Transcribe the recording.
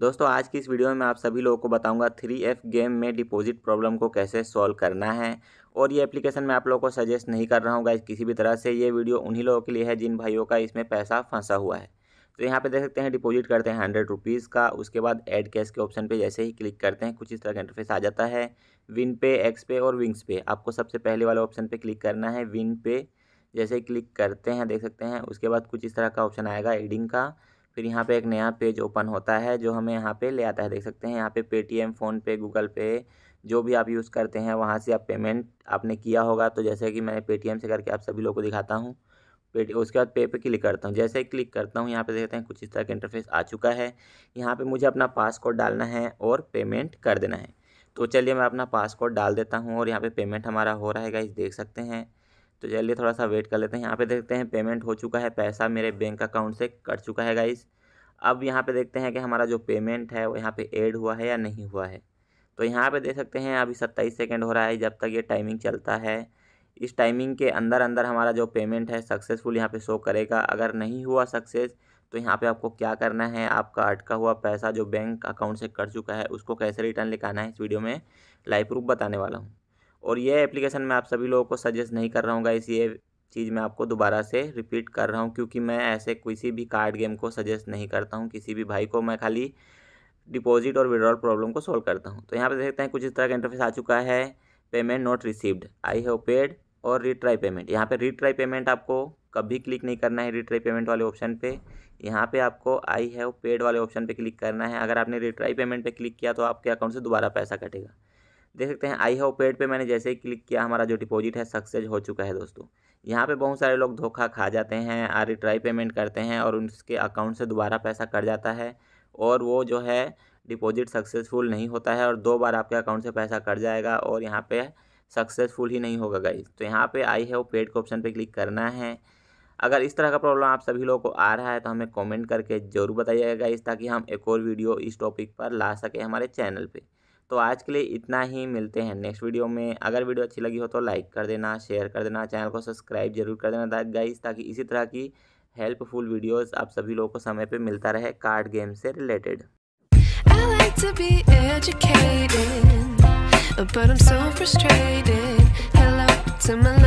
दोस्तों आज की इस वीडियो में आप सभी लोगों को बताऊंगा थ्री एफ गेम में डिपॉजिट प्रॉब्लम को कैसे सॉल्व करना है और ये एप्लीकेशन मैं आप लोगों को सजेस्ट नहीं कर रहा हूँ गाइज किसी भी तरह से ये वीडियो उन्हीं लोगों के लिए है जिन भाइयों का इसमें पैसा फंसा हुआ है तो यहाँ पे देख सकते हैं डिपॉजिट करते हैं हंड्रेड रुपीज़ का उसके बाद ऐड कैश के ऑप्शन पे जैसे ही क्लिक करते हैं कुछ इस तरह का इंटरफेस आ जाता है विन पे एक्स पे और विंग्स पे आपको सबसे पहले वाले ऑप्शन पे क्लिक करना है विन पे जैसे ही क्लिक करते हैं देख सकते हैं उसके बाद कुछ इस तरह का ऑप्शन आएगा एडिंग का फिर यहाँ पे एक नया पेज ओपन होता है जो हमें यहाँ पे ले आता है देख सकते हैं यहाँ पे पेटीएम फ़ोनपे गूगल पे जो भी आप यूज़ करते हैं वहाँ से आप पेमेंट आपने किया होगा तो जैसे कि मैंने पेटीएम से करके आप सभी लोग को दिखाता हूँ उसके बाद पे पे क्लिक करता हूँ जैसे ही क्लिक करता हूँ यहाँ पे देखते हैं कुछ इस तरह का इंटरफेस आ चुका है यहाँ पर मुझे अपना पासकोड डालना है और पेमेंट कर देना है तो चलिए मैं अपना पासकोड डाल देता हूँ और यहाँ पर पेमेंट हमारा हो रहा है इस देख सकते हैं तो चलिए थोड़ा सा वेट कर लेते हैं यहाँ पे देखते हैं पेमेंट हो चुका है पैसा मेरे बैंक अकाउंट से कट चुका है गाइस अब यहाँ पे देखते हैं कि हमारा जो पेमेंट है वो यहाँ पे ऐड हुआ है या नहीं हुआ है तो यहाँ पे देख सकते हैं अभी सत्ताईस सेकेंड हो रहा है जब तक ये टाइमिंग चलता है इस टाइमिंग के अंदर अंदर हमारा जो पेमेंट है सक्सेसफुल यहाँ पर शो करेगा अगर नहीं हुआ सक्सेस तो यहाँ पर आपको क्या करना है आपका अटका हुआ पैसा जो बैंक अकाउंट से कट चुका है उसको कैसे रिटर्न लिखाना है इस वीडियो में लाइव प्रूफ बताने वाला हूँ और यह एप्लीकेशन मैं आप सभी लोगों को सजेस्ट नहीं कर रहा हूँ गाइस ये चीज़ मैं आपको दोबारा से रिपीट कर रहा हूँ क्योंकि मैं ऐसे किसी भी कार्ड गेम को सजेस्ट नहीं करता हूँ किसी भी भाई को मैं खाली डिपॉजिट और विड्रॉल प्रॉब्लम को सोल्व करता हूँ तो यहाँ पर देख सकते हैं कुछ इस तरह का इंटरफेस आ चुका है payment not received I have paid और रिट्राई पेमेंट यहाँ पर रिट्राई पेमेंट आपको कभी क्लिक नहीं करना है रिट्राई पेमेंट वाले ऑप्शन पे यहाँ पे आपको आई हैव पेड वाले ऑप्शन पे क्लिक करना है अगर आपने रिट्राई पेमेंट पे क्लिक किया तो आपके अकाउंट से दोबारा पैसा कटेगा देख सकते हैं आई हैव पेड पे मैंने जैसे ही क्लिक किया हमारा जो डिपॉजिट है सक्सेस हो चुका है दोस्तों यहाँ पे बहुत सारे लोग धोखा खा जाते हैं आ रिट्राई पेमेंट करते हैं और उनके अकाउंट से दोबारा पैसा कट जाता है और वो जो है डिपॉजिट सक्सेसफुल नहीं होता है और दो बार आपके अकाउंट से पैसा कट जाएगा और यहाँ पर सक्सेसफुल ही नहीं होगा गाइज तो यहाँ पर आई हैव पेड के ऑप्शन पर क्लिक करना है अगर इस तरह का प्रॉब्लम आप सभी लोगों को आ रहा है तो हमें कमेंट करके ज़रूर बताइएगा इस ताकि हम एक और वीडियो इस टॉपिक पर ला सकें हमारे चैनल पे तो आज के लिए इतना ही मिलते हैं नेक्स्ट वीडियो में अगर वीडियो अच्छी लगी हो तो लाइक कर देना शेयर कर देना चैनल को सब्सक्राइब जरूर कर देना गाइस ताकि इसी तरह की हेल्पफुल वीडियोस आप सभी लोगों को समय पे मिलता रहे कार्ड गेम से रिलेटेड to so frustrated.